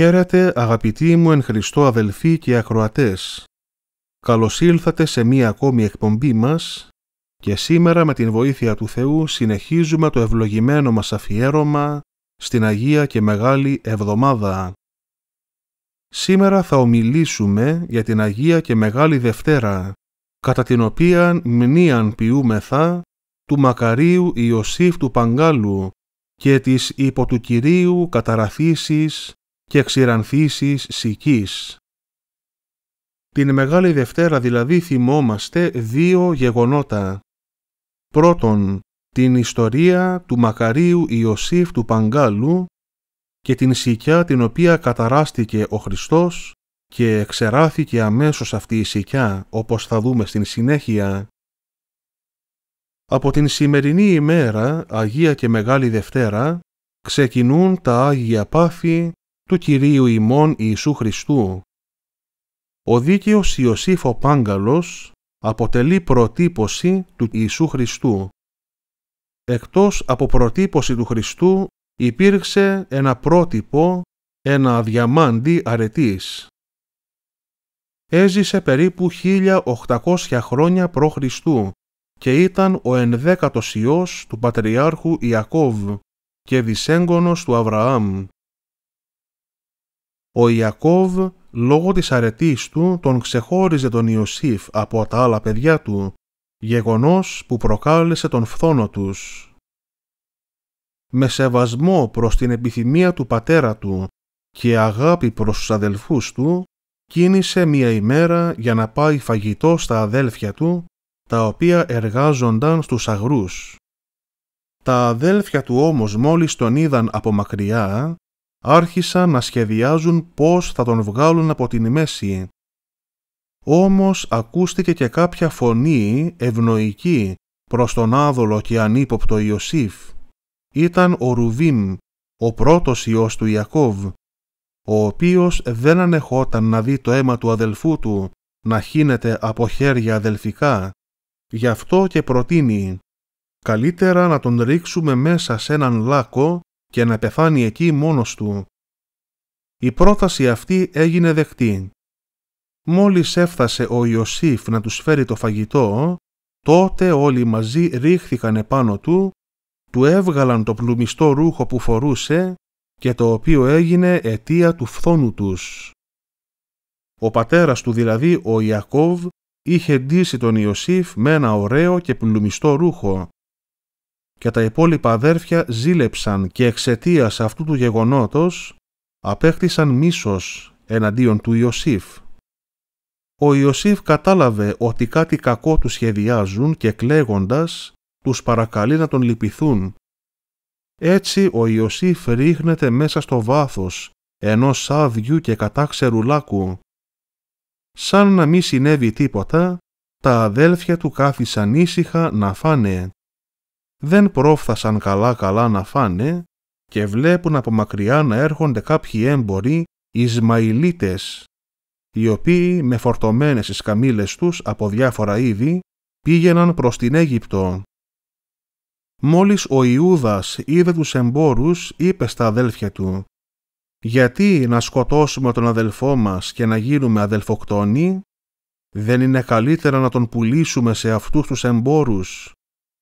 Χαίρετε αγαπητοί μου εν Χριστώ αδελφοί και ακροατές. Καλώς ήλθατε σε μία ακόμη εκπομπή μας και σήμερα με την βοήθεια του Θεού συνεχίζουμε το ευλογημένο μας αφιέρωμα στην Αγία και Μεγάλη Εβδομάδα. Σήμερα θα ομιλήσουμε για την Αγία και Μεγάλη Δευτέρα, κατά την οποία μνήαν ποιούμεθα του Μακαρίου Ιωσήφ του Παγκάλου και της υπό του Κυρίου καταραθήσεις και ξηρανθήσεις σικής. Την Μεγάλη Δευτέρα δηλαδή θυμόμαστε δύο γεγονότα. Πρώτον, την ιστορία του Μακαρίου Ιωσήφ του Παγκάλου και την σικιά την οποία καταράστηκε ο Χριστός και εξεράθηκε αμέσως αυτή η σικιά, όπως θα δούμε στην συνέχεια. Από την σημερινή ημέρα, Αγία και Μεγάλη Δευτέρα, ξεκινούν τα Άγια Πάθη του Κυρίου ημών Ιησού Χριστού. Ο δίκαιος Ιωσήφ ο Πάγκαλος αποτελεί προτύπωση του Ιησού Χριστού. Εκτός από προτύπωση του Χριστού υπήρξε ένα πρότυπο, ένα διαμάντι αρετής. Έζησε περίπου 1800 χρόνια π.Χ. και ήταν ο ενδέκατος ιός του Πατριάρχου Ιακώβ και δισέγγονος του Αβραάμ. Ο Ιακώβ λόγω της αρετής του τον ξεχώριζε τον Ιωσήφ από τα άλλα παιδιά του, γεγονός που προκάλεσε τον φθόνο τους. Με σεβασμό προς την επιθυμία του πατέρα του και αγάπη προς τους αδελφούς του, κίνησε μία ημέρα για να πάει φαγητό στα αδέλφια του, τα οποία εργάζονταν στους αγρούς. Τα αδέλφια του όμως μόλις τον είδαν από μακριά, άρχισαν να σχεδιάζουν πώς θα τον βγάλουν από την μέση. Όμως ακούστηκε και κάποια φωνή ευνοϊκή προς τον άδολο και ανύποπτο Ιωσήφ. Ήταν ο Ρουβίμ, ο πρώτος Υιός του Ιακώβ, ο οποίος δεν ανεχόταν να δει το αίμα του αδελφού του να χύνεται από χέρια αδελφικά. Γι' αυτό και προτείνει «Καλύτερα να τον ρίξουμε μέσα σε έναν λάκο και να πεθάνει εκεί μόνος του. Η πρόταση αυτή έγινε δεκτή. Μόλις έφτασε ο Ιωσήφ να τους φέρει το φαγητό, τότε όλοι μαζί ρίχθηκαν επάνω του, του έβγαλαν το πλουμιστό ρούχο που φορούσε και το οποίο έγινε αιτία του φθόνου τους. Ο πατέρας του δηλαδή, ο Ιακώβ, είχε ντύσει τον Ιωσήφ με ένα ωραίο και πλουμιστό ρούχο και τα υπόλοιπα αδέρφια ζήλεψαν και εξαιτίας αυτού του γεγονότος απέκτησαν μίσος εναντίον του Ιωσήφ. Ο Ιωσήφ κατάλαβε ότι κάτι κακό του σχεδιάζουν και κλαίγοντας τους παρακαλεί να τον λυπηθούν. Έτσι ο Ιωσήφ ρίχνεται μέσα στο βάθος ενός άδειου και κατάξερου λάκου. Σαν να μη συνέβη τίποτα, τα αδέλφια του κάθισαν ήσυχα να φάνε δεν πρόφθασαν καλά-καλά να φάνε και βλέπουν από μακριά να έρχονται κάποιοι έμποροι Ισμαηλίτες, οι οποίοι με φορτωμένες τις καμήλες τους από διάφορα είδη πήγαιναν προς την Αίγυπτο. Μόλις ο Ιούδας είδε τους εμπόρους, είπε στα αδέλφια του «Γιατί να σκοτώσουμε τον αδελφό μας και να γίνουμε αδελφοκτόνοι» δεν είναι καλύτερα να τον πουλήσουμε σε αυτούς τους εμπόρους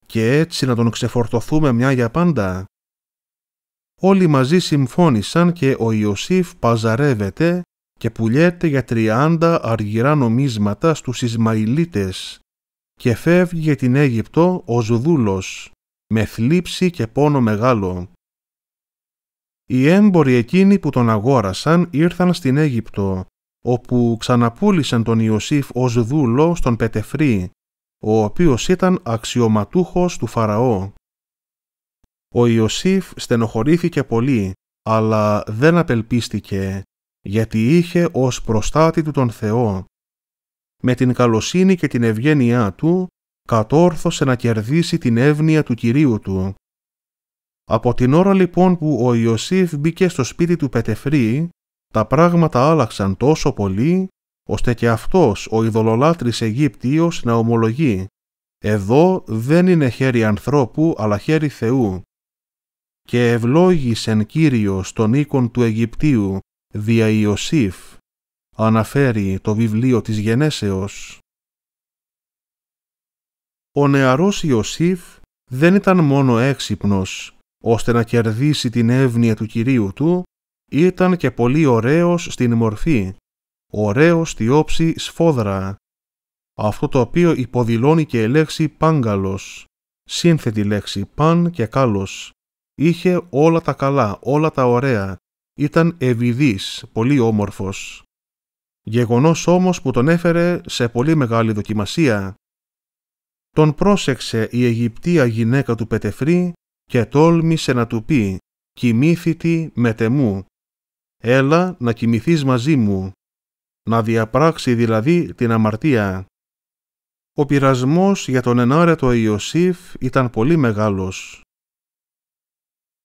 και έτσι να τον ξεφορτωθούμε μια για πάντα. Όλοι μαζί συμφώνησαν και ο Ιωσήφ παζαρεύεται και πουλιέται για τριάντα αργυρά νομίσματα στους Ισμαηλίτες και φεύγει για την Αίγυπτο ο Ζουδούλος, με θλίψη και πόνο μεγάλο. Οι έμποροι εκείνοι που τον αγόρασαν ήρθαν στην Αίγυπτο, όπου ξαναπούλησαν τον Ιωσήφ ως δούλο στον Πετεφρή ο οποίος ήταν αξιωματούχος του Φαραώ. Ο Ιωσήφ στενοχωρήθηκε πολύ, αλλά δεν απελπίστηκε, γιατί είχε ως προστάτη του τον Θεό. Με την καλοσύνη και την ευγένειά του, κατόρθωσε να κερδίσει την εύνοια του Κυρίου του. Από την ώρα λοιπόν που ο Ιωσήφ μπήκε στο σπίτι του Πετεφρή, τα πράγματα άλλαξαν τόσο πολύ ώστε και αυτός ο ειδωλολάτρης Αιγύπτιος να ομολογεί «Εδώ δεν είναι χέρι ανθρώπου, αλλά χέρι Θεού». Και ευλόγησεν Κύριος τον οίκον του Αιγυπτίου δια Ιωσήφ, αναφέρει το βιβλίο της Γενέσεως. Ο νεαρός Ιωσήφ δεν ήταν μόνο έξυπνος, ώστε να κερδίσει την εύνοια του Κυρίου του, ήταν και πολύ ωραίος στην μορφή ωραίο στη όψη σφόδρα. Αυτό το οποίο υποδηλώνει και η λέξη πάγκαλος. Σύνθετη λέξη παν και κάλος. Είχε όλα τα καλά, όλα τα ωραία. Ήταν ευηδής, πολύ όμορφος. Γεγονός όμως που τον έφερε σε πολύ μεγάλη δοκιμασία. Τον πρόσεξε η Αιγυπτία γυναίκα του Πετεφρή και τόλμησε να του πει «Κοιμήθητη με τεμού, έλα να κοιμηθείς μαζί μου» να διαπράξει δηλαδή την αμαρτία. Ο πειρασμός για τον ενάρετο Ιωσήφ ήταν πολύ μεγάλος.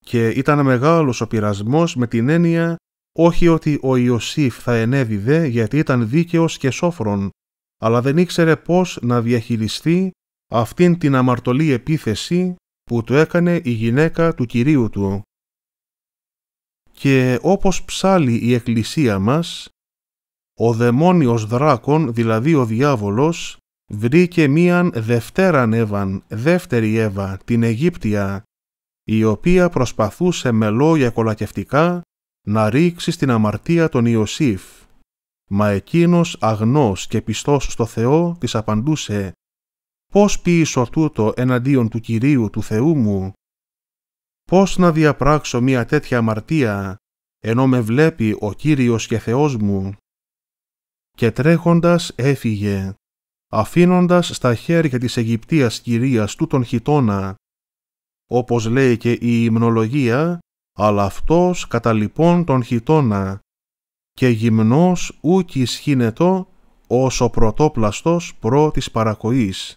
Και ήταν μεγάλος ο πειρασμός με την έννοια όχι ότι ο Ιωσήφ θα ενέδιδε γιατί ήταν δίκαιος και σόφρον, αλλά δεν ήξερε πώς να διαχειριστεί αυτήν την αμαρτωλή επίθεση που του έκανε η γυναίκα του Κυρίου του. Και όπως ψάλλει η Εκκλησία μας, ο δαιμόνιος δράκον, δηλαδή ο διάβολος, βρήκε μίαν δευτέραν Εύαν, δεύτερη Εύα, την Αιγύπτια, η οποία προσπαθούσε με λόγια κολακευτικά να ρίξει στην αμαρτία τον Ιωσήφ. Μα εκείνος αγνός και πιστός στο Θεό της απαντούσε «Πώς ποιήσω τούτο εναντίον του Κυρίου του Θεού μου» «Πώς να διαπράξω μια τέτοια αμαρτία, ενώ με βλέπει ο Κύριος και Θεός μου» και τρέχοντας έφυγε, αφήνοντας στα χέρια της Αιγυπτίας κυρίας του τον χιτώνα. Όπως λέει και η υμνολογία, αλλά αυτός λοιπόν τον χιτώνα και γυμνός ούκη σχήνετο ως ο πρωτόπλαστος προ της παρακοής.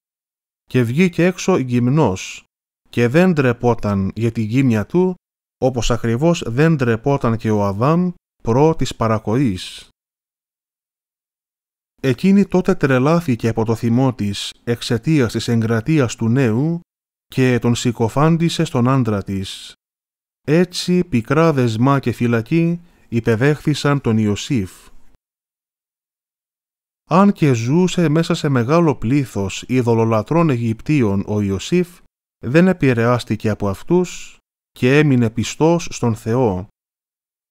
Και βγήκε έξω γυμνός και δεν τρεπόταν για την γύμνια του, όπως ακριβώς δεν τρεπόταν και ο Αδάμ προ της παρακοής. Εκείνη τότε τρελάθηκε από το θυμό της εξαιτίας της εγκρατείας του νέου και τον συκοφάντησε στον άντρα της. Έτσι πικρά δεσμά και φυλακή υπεδέχθησαν τον Ιωσήφ. Αν και ζούσε μέσα σε μεγάλο πλήθος ειδωλολατρών Αιγυπτίων ο Ιωσήφ, δεν επηρεάστηκε από αυτούς και έμεινε πιστός στον Θεό.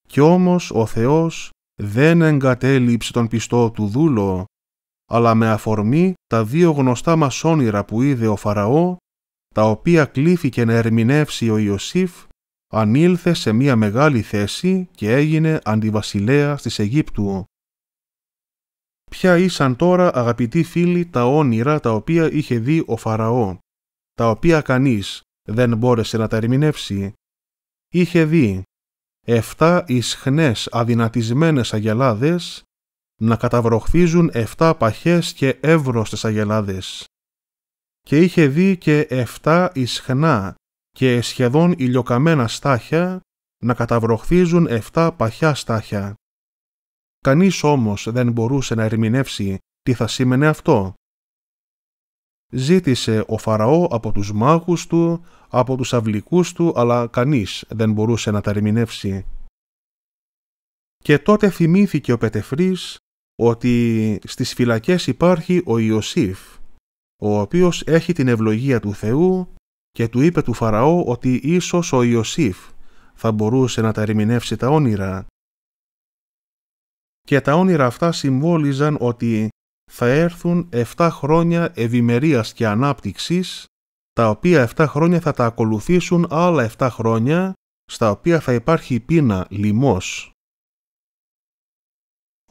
Κι όμως ο Θεός δεν εγκατέλειψε τον πιστό του δούλο, αλλά με αφορμή τα δύο γνωστά μας όνειρα που είδε ο Φαραώ, τα οποία κλήθηκε να ερμηνεύσει ο Ιωσήφ, ανήλθε σε μία μεγάλη θέση και έγινε αντιβασιλέα της Αιγύπτου. Ποια ήσαν τώρα, αγαπητοί φίλοι, τα όνειρα τα οποία είχε δει ο Φαραώ, τα οποία κανείς δεν μπόρεσε να τα ερμηνεύσει. Είχε δει εφτά ισχνές αδυνατισμένες αγελάδες να καταβροχθίζουν εφτά παχές και εύρωστες αγελάδες. Και είχε δει και εφτά ισχνά και σχεδόν ηλιοκαμένα στάχια να καταβροχθίζουν εφτά παχιά στάχια. Κανείς όμως δεν μπορούσε να ερμηνεύσει τι θα σήμαινε αυτό. Ζήτησε ο Φαραώ από τους μάγους του, από τους αυλικούς του, αλλά κανείς δεν μπορούσε να τα ερμηνεύσει. Και τότε θυμήθηκε ο Πετεφρής ότι στις φυλακές υπάρχει ο Ιωσήφ, ο οποίος έχει την ευλογία του Θεού και του είπε του Φαραώ ότι ίσως ο Ιωσήφ θα μπορούσε να τα ερμηνεύσει τα όνειρα. Και τα όνειρα αυτά συμβόλιζαν ότι θα έρθουν 7 χρόνια ευημερίας και ανάπτυξης, τα οποία 7 χρόνια θα τα ακολουθήσουν άλλα 7 χρόνια, στα οποία θα υπάρχει πείνα, λοιμός.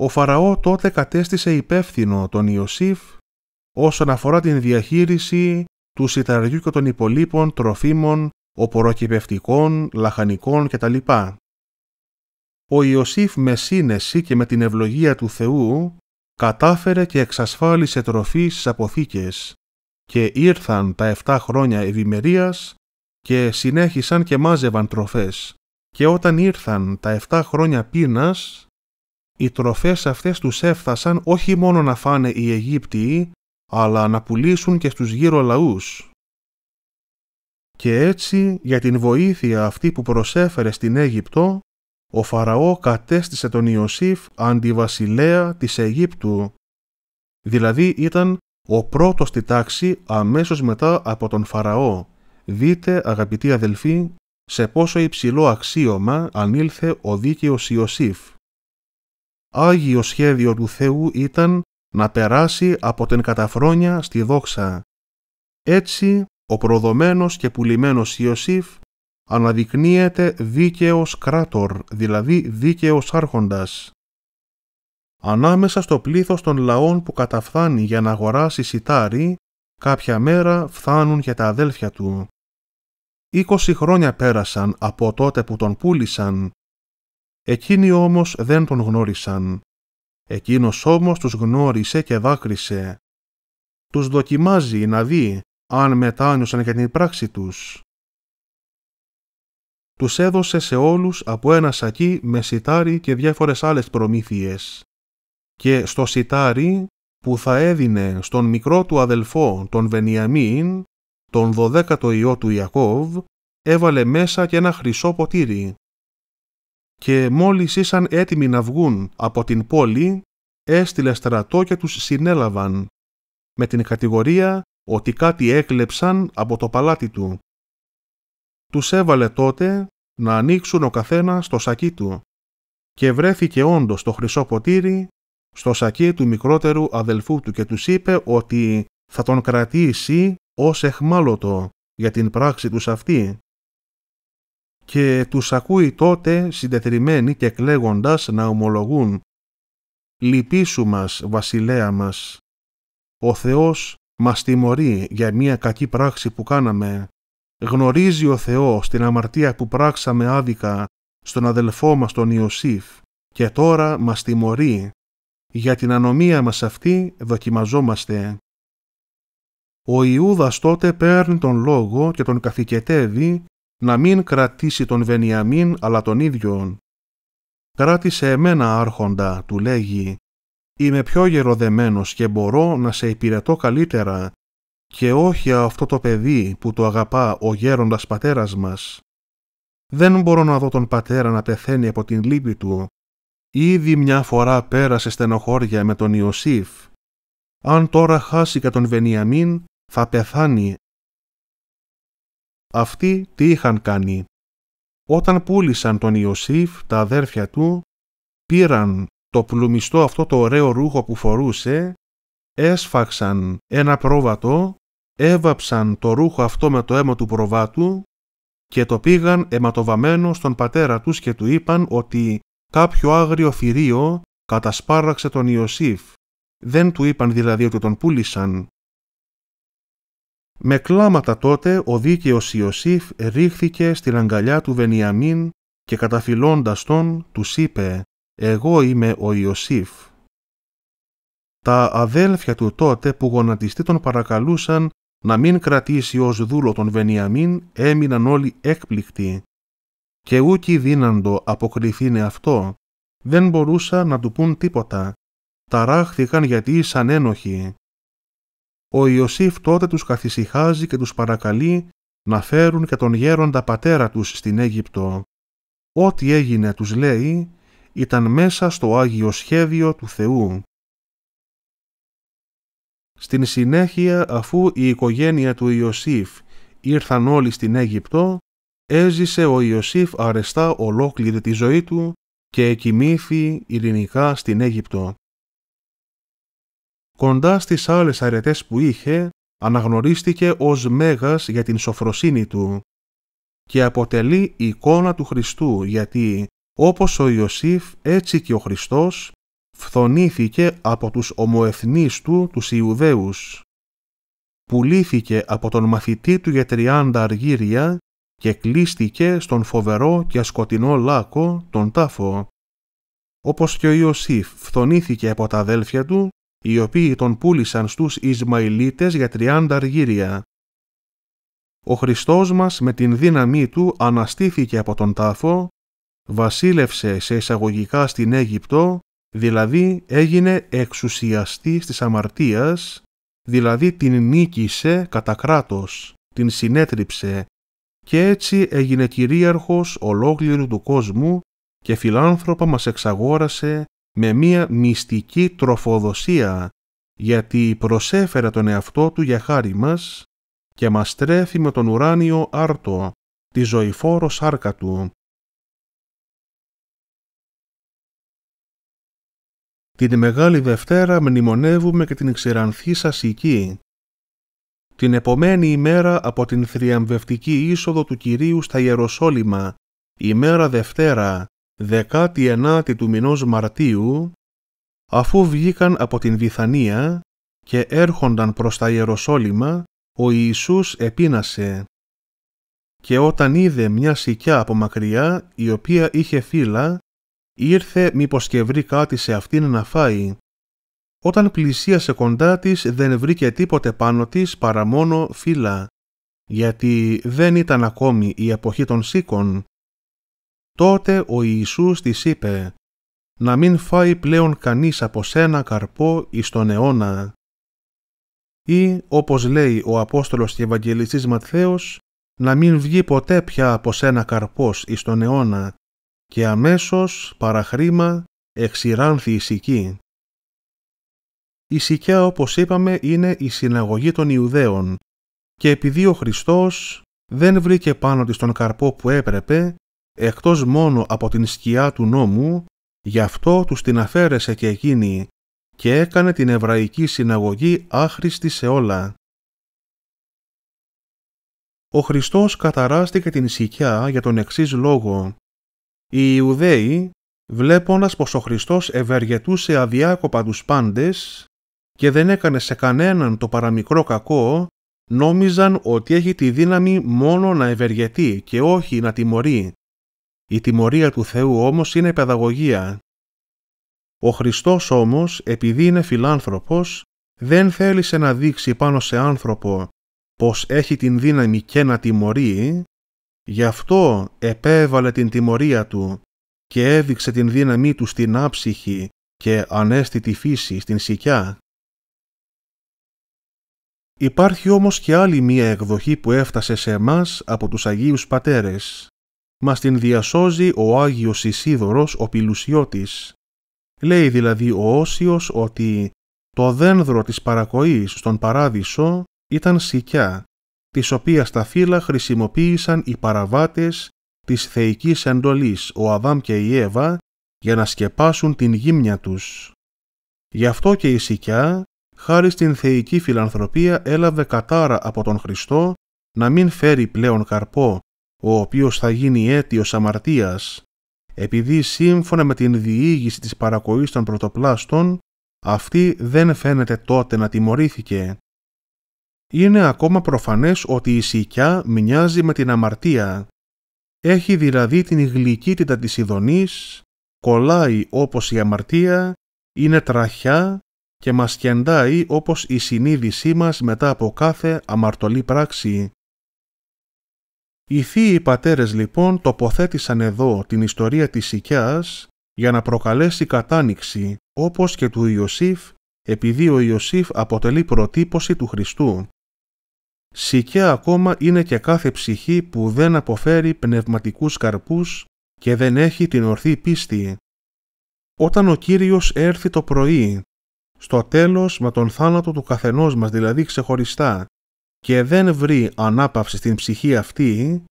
Ο Φαραώ τότε κατέστησε υπεύθυνο τον Ιωσήφ όσον αφορά την διαχείριση του σιταριού και των υπολείπων τροφίμων, οποροκυπευτικών, λαχανικών κτλ. Ο Ιωσήφ με σύνεση και με την ευλογία του Θεού κατάφερε και εξασφάλισε τροφή στις αποθήκες και ήρθαν τα 7 χρόνια ευημερίας και συνέχισαν και μάζευαν τροφές και όταν ήρθαν τα 7 χρόνια πείνας οι τροφές αυτές τους έφτασαν όχι μόνο να φάνε οι Αιγύπτιοι αλλά να πουλήσουν και στους γύρω λαούς. Και έτσι για την βοήθεια αυτή που προσέφερε στην Αίγυπτο ο Φαραώ κατέστησε τον Ιωσήφ αντιβασιλέα της Αιγύπτου, δηλαδή ήταν ο πρώτος στη τάξη αμέσως μετά από τον Φαραώ. Δείτε, αγαπητοί αδελφοί, σε πόσο υψηλό αξίωμα ανήλθε ο δίκαιος Ιωσήφ. Άγιο σχέδιο του Θεού ήταν να περάσει από την καταφρόνια στη δόξα. Έτσι, ο προδομένος και πουλημένος Ιωσήφ αναδεικνύεται δίκαιος κράτορ, δηλαδή δίκαιος άρχοντας. Ανάμεσα στο πλήθος των λαών που καταφθάνει για να αγοράσει σιτάρι, κάποια μέρα φθάνουν και τα αδέλφια του. Είκοσι χρόνια πέρασαν από τότε που τον πούλησαν. Εκείνοι όμως δεν τον γνώρισαν. Εκείνος όμως τους γνώρισε και δάκρυσε. Τους δοκιμάζει να δει αν μετάνιωσαν για την πράξη τους τους έδωσε σε όλους από ένα σακί με σιτάρι και διάφορες άλλες προμήθειες. Και στο σιτάρι που θα έδινε στον μικρό του αδελφό τον Βενιαμίν, τον δωδέκατο ιό του Ιακώβ, έβαλε μέσα και ένα χρυσό ποτήρι. Και μόλις ήσαν έτοιμοι να βγουν από την πόλη, έστειλε στρατό και τους συνέλαβαν, με την κατηγορία ότι κάτι έκλεψαν από το παλάτι του τους έβαλε τότε να ανοίξουν ο καθένας στο σακί του και βρέθηκε όντως το χρυσό ποτήρι στο σακί του μικρότερου αδελφού του και τους είπε ότι θα τον κρατήσει ως εχμάλωτο για την πράξη τους αυτή. Και τους ακούει τότε συντεθριμένοι και κλαίγοντας να ομολογούν «Λυπήσου μας, βασιλέα μας, ο Θεός μας τιμωρεί για μία κακή πράξη που κάναμε γνωρίζει ο Θεός την αμαρτία που πράξαμε άδικα στον αδελφό μας τον Ιωσήφ και τώρα μας τιμωρεί. Για την ανομία μας αυτή δοκιμαζόμαστε. Ο Ιούδας τότε παίρνει τον λόγο και τον καθηκετεύει να μην κρατήσει τον Βενιαμίν αλλά τον ίδιον. «Κράτησε εμένα, άρχοντα», του λέγει, «είμαι πιο γεροδεμένος και μπορώ να σε υπηρετώ καλύτερα και όχι αυτό το παιδί που το αγαπά ο γέροντας πατέρας μας. Δεν μπορώ να δω τον πατέρα να πεθαίνει από την λύπη του. Ήδη μια φορά πέρασε στενοχώρια με τον Ιωσήφ. Αν τώρα χάσει και τον Βενιαμίν, θα πεθάνει. Αυτοί τι είχαν κάνει. Όταν πούλησαν τον Ιωσήφ, τα αδέρφια του, πήραν το πλουμιστό αυτό το ωραίο ρούχο που φορούσε, έσφαξαν ένα πρόβατο έβαψαν το ρούχο αυτό με το αίμα του προβάτου και το πήγαν αιματοβαμένο στον πατέρα τους και του είπαν ότι κάποιο άγριο θηρίο κατασπάραξε τον Ιωσήφ. Δεν του είπαν δηλαδή ότι τον πούλησαν. Με κλάματα τότε ο δίκαιος Ιωσήφ ρίχθηκε στην αγκαλιά του Βενιαμίν και καταφυλώντας τον τους είπε «Εγώ είμαι ο Ιωσήφ». Τα αδέλφια του τότε που γονατιστή τον παρακαλούσαν να μην κρατήσει ως δούλο τον Βενιαμίν έμειναν όλοι έκπληκτοι και ούκοι δύναντο αποκριθήνε αυτό, δεν μπορούσα να του πούν τίποτα. Ταράχθηκαν γιατί ήσαν ένοχοι. Ο Ιωσήφ τότε τους καθησυχάζει και τους παρακαλεί να φέρουν και τον γέροντα πατέρα τους στην Αίγυπτο. Ό,τι έγινε, τους λέει, ήταν μέσα στο Άγιο Σχέδιο του Θεού. Στην συνέχεια, αφού η οικογένεια του Ιωσήφ ήρθαν όλοι στην Αίγυπτο, έζησε ο Ιωσήφ αρεστά ολόκληρη τη ζωή του και εκοιμήθη ειρηνικά στην Αίγυπτο. Κοντά στις άλλες αρετές που είχε, αναγνωρίστηκε ως μέγας για την σοφροσύνη του και αποτελεί εικόνα του Χριστού γιατί όπως ο Ιωσήφ έτσι και ο Χριστός φθονήθηκε από τους ομοεθνείς του, τους Ιουδαίους. Πουλήθηκε από τον μαθητή του για 30 αργύρια και κλείστηκε στον φοβερό και σκοτεινό λάκο, τον τάφο. Όπως και ο Ιωσήφ φθονήθηκε από τα αδέλφια του, οι οποίοι τον πούλησαν στους Ισμαηλίτες για 30 αργύρια. Ο Χριστός μας με την δύναμή του αναστήθηκε από τον τάφο, βασίλευσε σε εισαγωγικά στην Αίγυπτο δηλαδή έγινε εξουσιαστής της αμαρτίας, δηλαδή την νίκησε κατά κράτος, την συνέτριψε και έτσι έγινε κυρίαρχος ολόκληρου του κόσμου και φιλάνθρωπα μας εξαγόρασε με μία μυστική τροφοδοσία, γιατί προσέφερε τον εαυτό του για χάρη μας και μας τρέφει με τον ουράνιο άρτο, τη ζωηφόρο σάρκα του, Την Μεγάλη Δευτέρα μνημονεύουμε και την σα σική. Την επομένη ημέρα από την θριαμβευτική είσοδο του Κυρίου στα Ιεροσόλυμα, ημέρα Δευτέρα, του μηνός Μαρτίου, αφού βγήκαν από την Βιθανία και έρχονταν προς τα Ιεροσόλυμα, ο Ιησούς επίνασε. Και όταν είδε μια σικιά από μακριά, η οποία είχε φύλλα Ήρθε μήπως και βρει κάτι σε αυτήν να φάει. Όταν πλησίασε κοντά της δεν βρήκε τίποτε πάνω της παρά μόνο φύλλα, γιατί δεν ήταν ακόμη η εποχή των σίκων. Τότε ο Ιησούς της είπε «Να μην φάει πλέον κανείς από σένα καρπό εις τον αιώνα». Ή, όπως λέει ο Απόστολος και Ευαγγελιστής Ματθαίος, «Να μην βγει ποτέ πια από σένα καρπός εις τον αιώνα» και αμέσως παραχρήμα εξηράνθη Σική. Η σικιά όπως είπαμε είναι η συναγωγή των Ιουδαίων και επειδή ο Χριστός δεν βρήκε πάνω της τον καρπό που έπρεπε εκτός μόνο από την σκιά του νόμου γι' αυτό τους την αφαίρεσε και εκείνη και έκανε την εβραϊκή συναγωγή άχρηστη σε όλα. Ο Χριστός καταράστηκε την σικιά για τον εξής λόγο οι Ιουδαίοι, βλέποντας πως ο Χριστός ευεργετούσε αδιάκοπα τους πάντες και δεν έκανε σε κανέναν το παραμικρό κακό, νόμιζαν ότι έχει τη δύναμη μόνο να ευεργετεί και όχι να τιμωρεί. Η τιμωρία του Θεού όμως είναι παιδαγωγία. Ο Χριστός όμως, επειδή είναι φιλάνθρωπος, δεν θέλησε να δείξει πάνω σε άνθρωπο πως έχει την δύναμη και να τιμωρεί, Γι' αυτό επέβαλε την τιμωρία του και έδειξε την δύναμή του στην άψυχη και ανέστητη φύση στην σικιά. Υπάρχει όμως και άλλη μία εκδοχή που έφτασε σε μας από τους Αγίους Πατέρες. Μας την διασώζει ο Άγιος Ισίδωρος ο Πιλουσιώτης. Λέει δηλαδή ο Όσιος ότι το δένδρο της παρακοής στον Παράδεισο ήταν σικιά τις οποίας τα φύλλα χρησιμοποίησαν οι παραβάτες της θεϊκής εντολής, ο Αδάμ και η Εύα, για να σκεπάσουν την γύμνια τους. Γι' αυτό και η Σικιά, χάρη στην θεϊκή φιλανθρωπία, έλαβε κατάρα από τον Χριστό να μην φέρει πλέον καρπό, ο οποίος θα γίνει αίτιος αμαρτίας, επειδή σύμφωνα με την διήγηση της παρακοής των πρωτοπλάστων, αυτή δεν φαίνεται τότε να τιμωρήθηκε, είναι ακόμα προφανές ότι η σικιά μοιάζει με την αμαρτία. Έχει δηλαδή την γλυκύτητα της ειδονής, κολλάει όπως η αμαρτία, είναι τραχιά και μας κεντάει όπως η συνείδησή μας μετά από κάθε αμαρτωλή πράξη. Οι θείοι πατέρες λοιπόν τοποθέτησαν εδώ την ιστορία της Σικιάς για να προκαλέσει κατάνοιξη, όπως και του Ιωσήφ, επειδή ο Ιωσήφ αποτελεί προτύπωση του Χριστού. Σικιά ακόμα είναι και κάθε ψυχή που δεν αποφέρει πνευματικούς καρπούς και δεν έχει την ορθή πίστη. Όταν ο Κύριος έρθει το πρωί, στο τέλος με τον θάνατο του καθενός μας δηλαδή ξεχωριστά, και δεν βρει ανάπαυση στην ψυχή αυτή,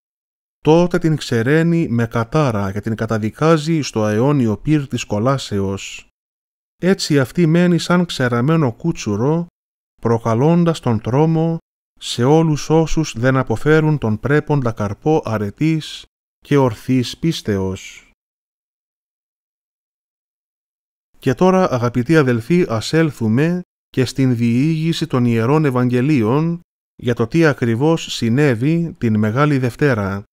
τότε την ξεραίνει με κατάρα και την καταδικάζει στο αιώνιο πύρ της κολάσεως. Έτσι αυτή μένει σαν ξεραμένο κούτσουρο, προκαλώντας τον τρόμο σε όλους όσους δεν αποφέρουν τον πρέποντα καρπό αρετής και ορθής πίστεως. Και τώρα αγαπητοί αδελφοί ας έλθουμε και στην διήγηση των Ιερών Ευαγγελίων για το τι ακριβώς συνέβη την Μεγάλη Δευτέρα.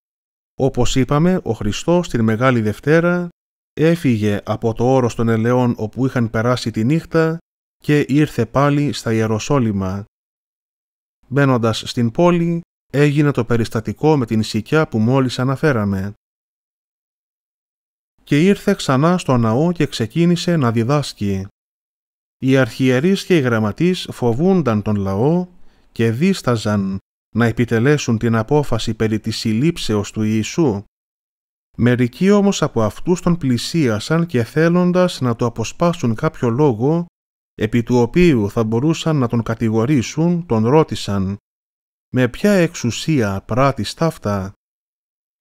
Όπως είπαμε, ο Χριστός την Μεγάλη Δευτέρα έφυγε από το όρος των ελαιών όπου είχαν περάσει τη νύχτα και ήρθε πάλι στα Ιεροσόλυμα. Μπαίνοντας στην πόλη, έγινε το περιστατικό με την σικιά που μόλις αναφέραμε. Και ήρθε ξανά στο ναό και ξεκίνησε να διδάσκει. Οι αρχιερείς και οι γραμματείς φοβούνταν τον λαό και δίσταζαν να επιτελέσουν την απόφαση περί της συλλήψεως του Ιησού. Μερικοί όμως από αυτούς τον πλησίασαν και θέλοντας να το αποσπάσουν κάποιο λόγο, επί του οποίου θα μπορούσαν να τον κατηγορήσουν, τον ρώτησαν «Με ποια εξουσία πράττεις ταύτα»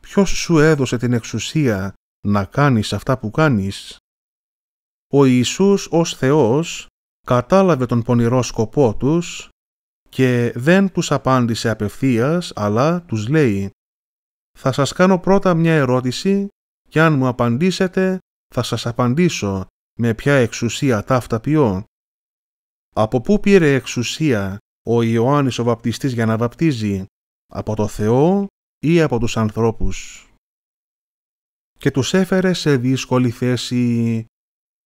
«Ποιος σου έδωσε την εξουσία να κάνεις αυτά που κάνεις» Ο Ιησούς ως Θεός κατάλαβε τον πονηρό σκοπό τους και δεν τους απάντησε απευθείας, αλλά τους λέει «Θα σας κάνω πρώτα μια ερώτηση και αν μου απαντήσετε θα σας απαντήσω με ποια εξουσία ταύτα ποιο». Από πού πήρε εξουσία ο Ιωάννης ο βαπτιστής για να βαπτίζει, από το Θεό ή από τους ανθρώπους. Και τους έφερε σε δύσκολη θέση.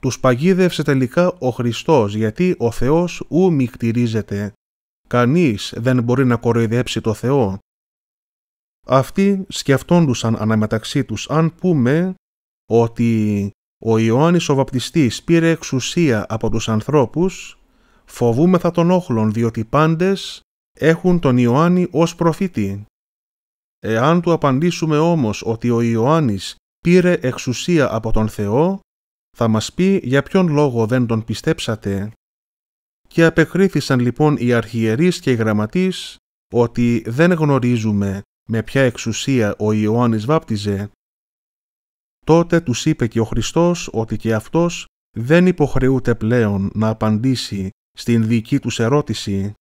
Τους παγίδευσε τελικά ο Χριστός, γιατί ο Θεός ου μικτηρίζεται. Κανείς δεν μπορεί να κοροϊδέψει το Θεό. Αυτοί σκεφτόντουσαν αναμεταξύ τους αν πούμε ότι ο Ιωάννης ο Βαπτιστής πήρε εξουσία από τους ανθρώπους φοβούμεθα τον όχλων, διότι πάντες έχουν τον Ιωάννη ως προφήτη. Εάν του απαντήσουμε όμως ότι ο Ιωάννης πήρε εξουσία από τον Θεό, θα μας πει για ποιον λόγο δεν τον πιστέψατε. Και απεκρίθησαν λοιπόν οι αρχιερείς και οι γραμματείς ότι δεν γνωρίζουμε με ποια εξουσία ο Ιωάννης βάπτιζε. Τότε τους είπε και ο Χριστός ότι και αυτός δεν υποχρεούται πλέον να απαντήσει στην δική τους ερώτηση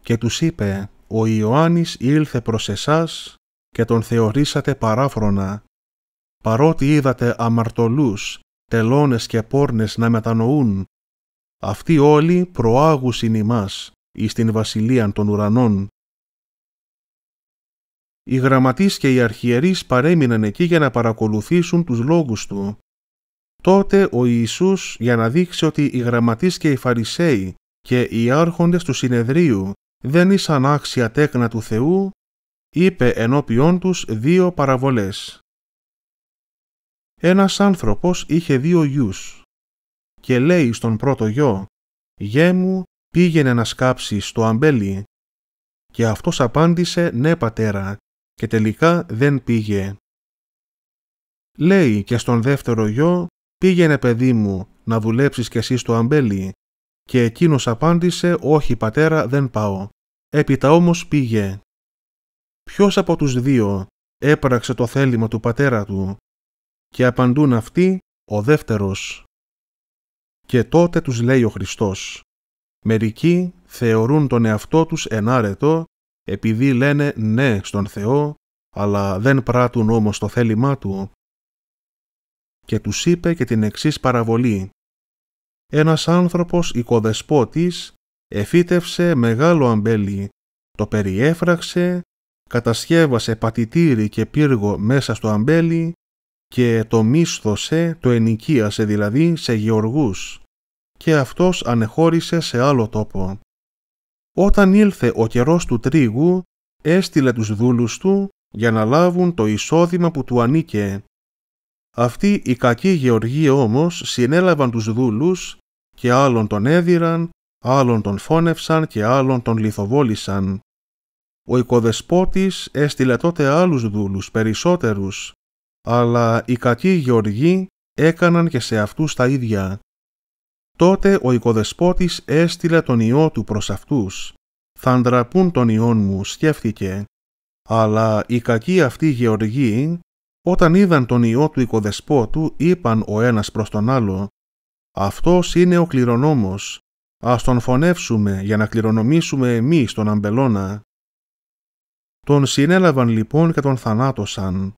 και τους είπε «Ο Ιωάννης ήλθε προς εσάς και τον θεωρήσατε παράφρονα, παρότι είδατε αμαρτωλούς, τελώνες και πόρνες να μετανοούν. Αυτοί όλοι προάγουσιν ημάς, εις την βασιλείαν των ουρανών». Οι γραμματείς και οι αρχιερείς παρέμειναν εκεί για να παρακολουθήσουν τους λόγους του Τότε ο Ιησούς, για να δείξει ότι οι γραμματείς και οι Φαρισαίοι και οι άρχοντες του συνεδρίου δεν ήσαν άξια τέκνα του Θεού, είπε ενώπιόν τους δύο παραβολές. Ένας άνθρωπος είχε δύο γιους και λέει στον πρώτο γιο «Γέ μου, πήγαινε να σκάψεις το αμπέλι». Και αυτός απάντησε «Ναι πατέρα» και τελικά δεν πήγε. Λέει και στον δεύτερο γιο «Πήγαινε παιδί μου να δουλέψεις κι εσύ στο αμπέλι» και εκείνος απάντησε «Όχι πατέρα δεν πάω». Έπειτα όμως πήγε. Ποιος από τους δύο έπραξε το θέλημα του πατέρα του και απαντούν αυτοί ο δεύτερος. Και τότε τους λέει ο Χριστός. Μερικοί θεωρούν τον εαυτό τους ενάρετο επειδή λένε ναι στον Θεό αλλά δεν πράττουν όμως το θέλημά Του και τους είπε και την εξής παραβολή. Ένας άνθρωπος οικοδεσπότης εφύτευσε μεγάλο αμπέλι, το περιέφραξε, κατασκεύασε πατητήρι και πύργο μέσα στο αμπέλι και το μίσθωσε, το ενοικίασε δηλαδή σε γεωργούς και αυτός ανεχώρησε σε άλλο τόπο. Όταν ήλθε ο καιρός του τρίγου, έστειλε τους δούλους του για να λάβουν το εισόδημα που του ανήκε αυτοί οι κακοί γεωργοί όμως συνέλαβαν τους δούλους και άλλον τον έδιραν, άλλον τον φώνευσαν και άλλον τον λιθοβόλησαν. Ο οικοδεσπότης έστειλε τότε άλλους δούλους περισσότερους, αλλά οι κακοί γεωργοί έκαναν και σε αυτούς τα ίδια. Τότε ο οικοδεσπότης έστειλε τον ιό του προς αυτούς. «Θα ντραπούν τον ιόν μου», σκέφτηκε. Αλλά οι κακοί αυτοί γεωργοί όταν είδαν τον ιό του οικοδεσπότου, είπαν ο ένας προς τον άλλο «Αυτός είναι ο κληρονόμος, ας τον φωνεύσουμε για να κληρονομήσουμε εμείς τον αμπελώνα». Τον συνέλαβαν λοιπόν και τον θανάτωσαν.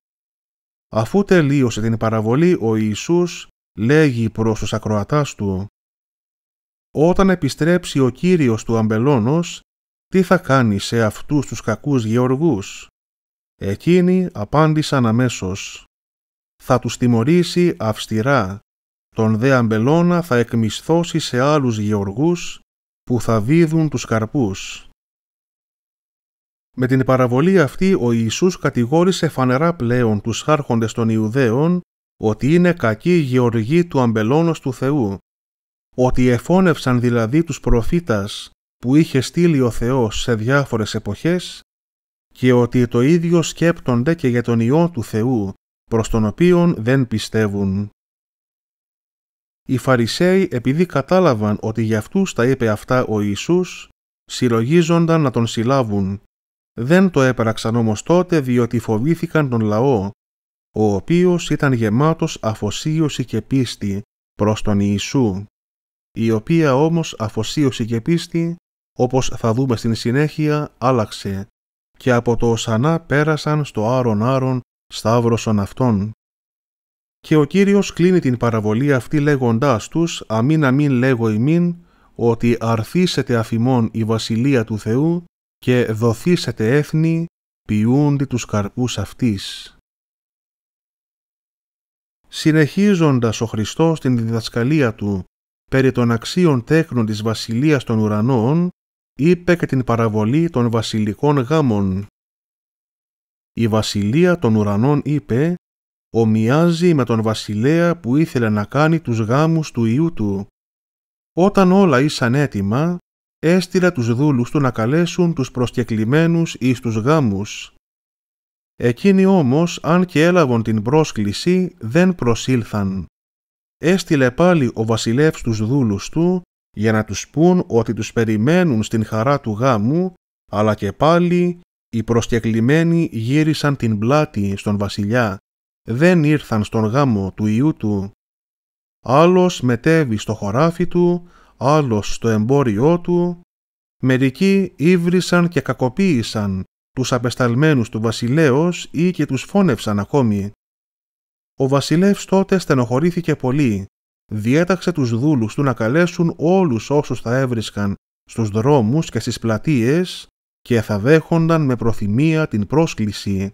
Αφού τελείωσε την παραβολή, ο Ιησούς λέγει προς τους ακροατάς του «Όταν επιστρέψει ο Κύριος του αμπελώνος, τι θα κάνει σε αυτούς τους κακούς γεωργούς» Εκείνοι απάντησαν αμέσως «Θα τους τιμωρήσει αυστηρά, τον δε αμπελώνα θα εκμισθώσει σε άλλους γεωργούς που θα βίδουν τους καρπούς». Με την παραβολή αυτή ο Ιησούς κατηγόρησε φανερά πλέον τους άρχοντες των Ιουδαίων ότι είναι κακοί γεωργοί του αμπελώνος του Θεού, ότι εφώνευσαν δηλαδή τους προφήτας που είχε στείλει ο Θεός σε διάφορες εποχές και ότι το ίδιο σκέπτονται και για τον Υιό του Θεού, προς τον οποίον δεν πιστεύουν. Οι Φαρισαίοι επειδή κατάλαβαν ότι για αυτούς τα είπε αυτά ο Ιησούς, συλλογίζονταν να τον συλλάβουν. Δεν το έπραξαν όμως τότε διότι φοβήθηκαν τον λαό, ο οποίος ήταν γεμάτος αφοσίωση και πίστη προς τον Ιησού, η οποία όμως αφοσίωση και πίστη, όπως θα δούμε στην συνέχεια, άλλαξε και από το Οσανά πέρασαν στο Άρον Άρον σταύρωσον αυτόν. Και ο Κύριος κλείνει την παραβολή αυτή λέγοντάς τους «Αμήν αμήν λέγω ημίν» ότι αρθίσετε αφημών η Βασιλεία του Θεού και δοθήσετε έθνη ποιούντι τους καρπούς αυτής. Συνεχίζοντας ο Χριστός την διδασκαλία του περί των αξίων τέκνων της Βασιλείας των Ουρανών, είπε και την παραβολή των βασιλικών γάμων. Η βασιλεία των ουρανών είπε ομοιάζει με τον βασιλέα που ήθελε να κάνει τους γάμους του ιού του. Όταν όλα ήσαν έτοιμα, έστειλε τους δούλους του να καλέσουν τους προσκεκλημένους εις τους γάμους. Εκείνοι όμως, αν και έλαβαν την πρόσκληση, δεν προσήλθαν. Έστειλε πάλι ο βασιλεύς τους δούλους του για να τους πούν ότι τους περιμένουν στην χαρά του γάμου, αλλά και πάλι οι προσκεκλημένοι γύρισαν την πλάτη στον βασιλιά, δεν ήρθαν στον γάμο του ιού του. Άλλος μετέβη στο χωράφι του, άλλος στο εμπόριό του. Μερικοί ύβρισαν και κακοποίησαν τους απεσταλμένους του βασιλέως ή και τους φώνευσαν ακόμη. Ο βασιλεύς τότε στενοχωρήθηκε πολύ διέταξε τους δούλους του να καλέσουν όλους όσους θα έβρισκαν στους δρόμους και στις πλατείες και θα δέχονταν με προθυμία την πρόσκληση.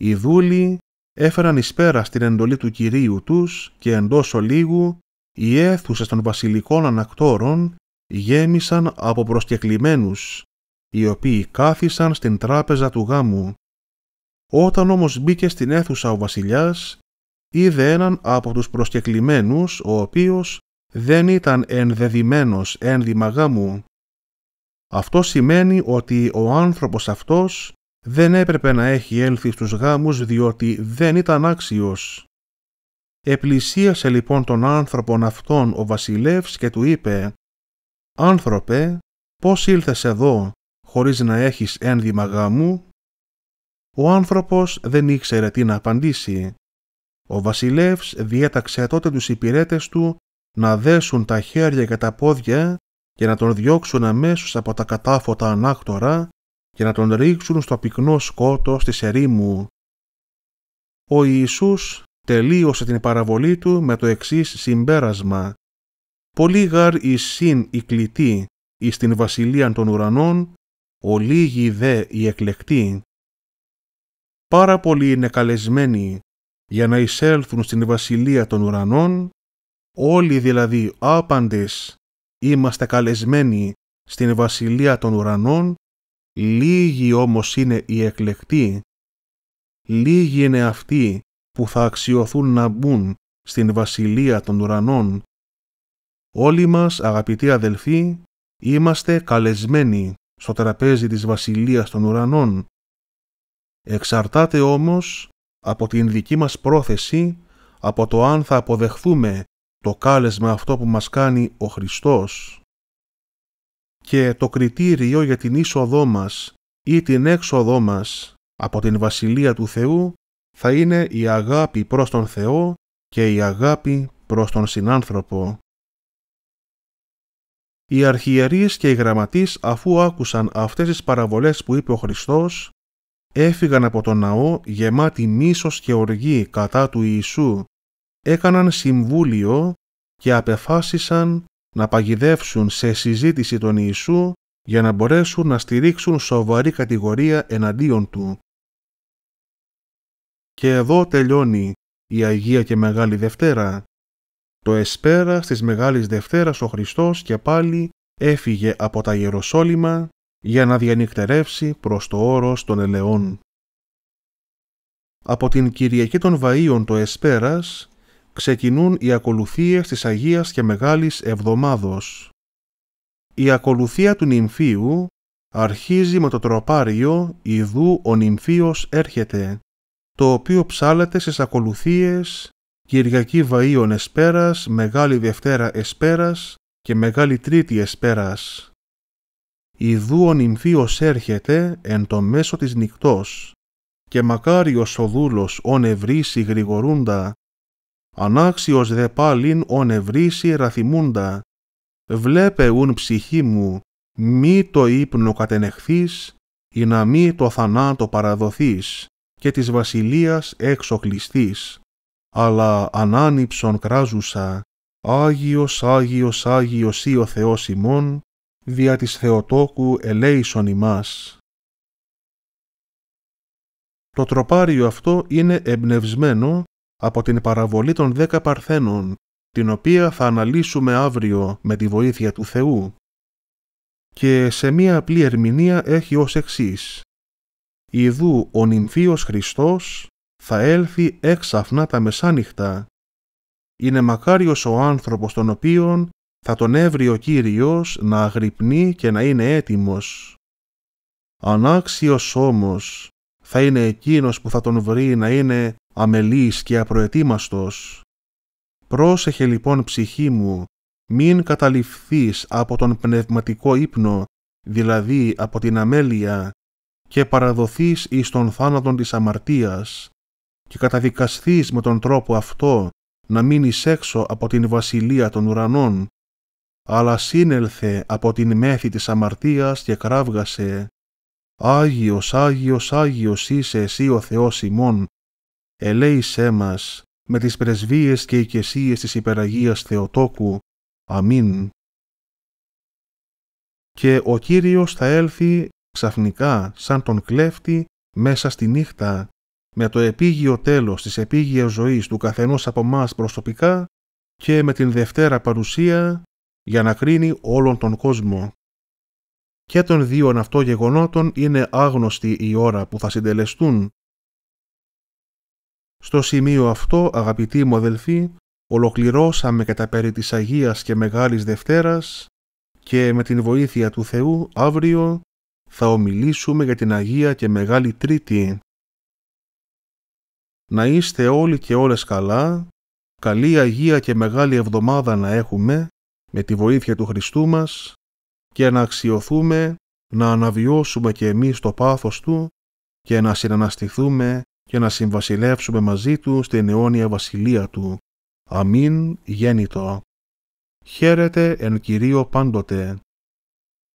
Οι δούλοι έφεραν εις πέρα στην εντολή του Κυρίου τους και εντός ολίγου οι αίθουσες των βασιλικών ανακτόρων γέμισαν από προσκεκλημένους, οι οποίοι κάθισαν στην τράπεζα του γάμου. Όταν όμως μπήκε στην αίθουσα ο βασιλιάς, είδε έναν από τους προσκεκλημένους, ο οποίος δεν ήταν ενδεδημένος ένδυμα γάμου. Αυτό σημαίνει ότι ο άνθρωπος αυτός δεν έπρεπε να έχει έλθει στους γάμους διότι δεν ήταν άξιος. Επλησίασε λοιπόν τον άνθρωπον αυτόν ο βασιλεύς και του είπε «Άνθρωπε, πώς ήλθες εδώ χωρίς να έχεις ένδυμα γάμου» Ο άνθρωπος δεν ήξερε τι να απαντήσει. Ο βασιλεύς διέταξε τότε τους υπηρέτες του να δέσουν τα χέρια και τα πόδια και να τον διώξουν αμέσως από τα κατάφωτα ανάκτορα και να τον ρίξουν στο πυκνό στη στη ερήμου. Ο Ιησούς τελείωσε την παραβολή του με το εξής συμπέρασμα. «Πολύ γαρ σύν η κλητή εις την βασιλείαν των ουρανών, ολίγοι δε η εκλεκτή». Πάρα πολλοί είναι καλεσμένοι για να εισέλθουν στην βασιλεία των ουρανών, όλοι δηλαδή άπαντες είμαστε καλεσμένοι στην βασιλεία των ουρανών, λίγοι όμως είναι οι εκλεκτοί, λίγοι είναι αυτοί που θα αξιωθούν να μπουν στην βασιλεία των ουρανών. Όλοι μας, αγαπητοί αδελφοί, είμαστε καλεσμένοι στο τραπέζι της βασιλείας των ουρανών. Εξαρτάται όμως από την δική μας πρόθεση, από το αν θα αποδεχθούμε το κάλεσμα αυτό που μας κάνει ο Χριστός. Και το κριτήριο για την είσοδό μας ή την έξοδό μας από την Βασιλεία του Θεού θα είναι η αγάπη προς τον Θεό και η αγάπη προς τον συνάνθρωπο. Οι αρχιερείς και οι γραμματείς αφού άκουσαν αυτές τις παραβολές που είπε ο Χριστός, έφυγαν από τον ναό γεμάτοι μίσος και οργή κατά του Ιησού, έκαναν συμβούλιο και απεφάσισαν να παγιδεύσουν σε συζήτηση τον Ιησού για να μπορέσουν να στηρίξουν σοβαρή κατηγορία εναντίον του. Και εδώ τελειώνει η Αγία και Μεγάλη Δευτέρα. Το εσπέρα στις Μεγάλης Δευτέρας ο Χριστός και πάλι έφυγε από τα Ιεροσόλυμα για να διανυκτερεύσει προς το όρος των ελαιών. Από την Κυριακή των Βαΐων το Εσπέρας ξεκινούν οι ακολουθίες της Αγίας και Μεγάλης Εβδομάδος. Η ακολουθία του νυμφίου αρχίζει με το τροπάριο «Ιδού ο νυμφίος έρχεται», το οποίο ψάλεται στις ακολουθίες Κυριακή Βαΐων Εσπέρας, Μεγάλη Δευτέρα Εσπέρας και Μεγάλη Τρίτη Εσπέρας. Ιδού ο νυμφίος έρχεται εν το μέσο της νυχτός, και μακάριος ο δούλος ον γρηγορούντα, ανάξιος δε πάλιν ον ευρύσει ραθυμούντα, βλέπε ουν ψυχή μου, μη το ύπνο κατενεχθείς, ή να μη το θανάτο παραδοθείς, και της βασιλείας έξω κλειστείς Αλλά ανάνυψον κράζουσα, Άγιος, Άγιος, Άγιος ή ο Θεός ημών, δια της Θεοτόκου ελέησον ημάς. Το τροπάριο αυτό είναι εμπνευσμένο από την παραβολή των δέκα παρθένων, την οποία θα αναλύσουμε αύριο με τη βοήθεια του Θεού. Και σε μία απλή ερμηνεία έχει ως εξής. Ιδού ο νυμφίος Χριστός θα έλθει έξαφνα τα μεσάνυχτα. Είναι μακάριος ο άνθρωπος τον οποίον θα τον έβρει ο Κύριος να αγρυπνεί και να είναι έτοιμος. Ανάξιος όμως θα είναι εκείνος που θα τον βρει να είναι αμελής και απροετοίμαστος. Πρόσεχε λοιπόν ψυχή μου, μην καταληφθείς από τον πνευματικό ύπνο, δηλαδή από την αμέλεια, και παραδοθείς εις τον θάνατον της αμαρτίας, και καταδικαστείς με τον τρόπο αυτό να μείνεις έξω από την βασιλεία των ουρανών, αλλά σύνελθε από την μέθη της αμαρτίας και κράβγασε «Άγιος, Άγιος, Άγιος είσαι εσύ ο Θεός ημών, ελέησέ μας με τις πρεσβείες και οικεσίες της υπεραγίας Θεοτόκου. Αμήν». Και ο Κύριος θα έλθει ξαφνικά σαν τον κλέφτη μέσα στη νύχτα, με το επίγειο τέλος της επίγειας ζωής του καθενός από μας προσωπικά και με την δευτέρα παρουσία για να κρίνει όλον τον κόσμο. Και των δύο αυτό γεγονότων είναι άγνωστη η ώρα που θα συντελεστούν. Στο σημείο αυτό, αγαπητοί μου αδελφοί, ολοκληρώσαμε κατά περί της Αγίας και Μεγάλης Δευτέρας και με την βοήθεια του Θεού αύριο θα ομιλήσουμε για την Αγία και Μεγάλη Τρίτη. Να είστε όλοι και όλες καλά, καλή Αγία και Μεγάλη Εβδομάδα να έχουμε με τη βοήθεια του Χριστού μας και να αξιωθούμε να αναβιώσουμε και εμείς το πάθος Του και να συναναστηθούμε και να συμβασιλεύσουμε μαζί Του στην αιώνια βασιλεία Του. Αμήν γέννητο. Χαίρετε εν Κυρίω πάντοτε.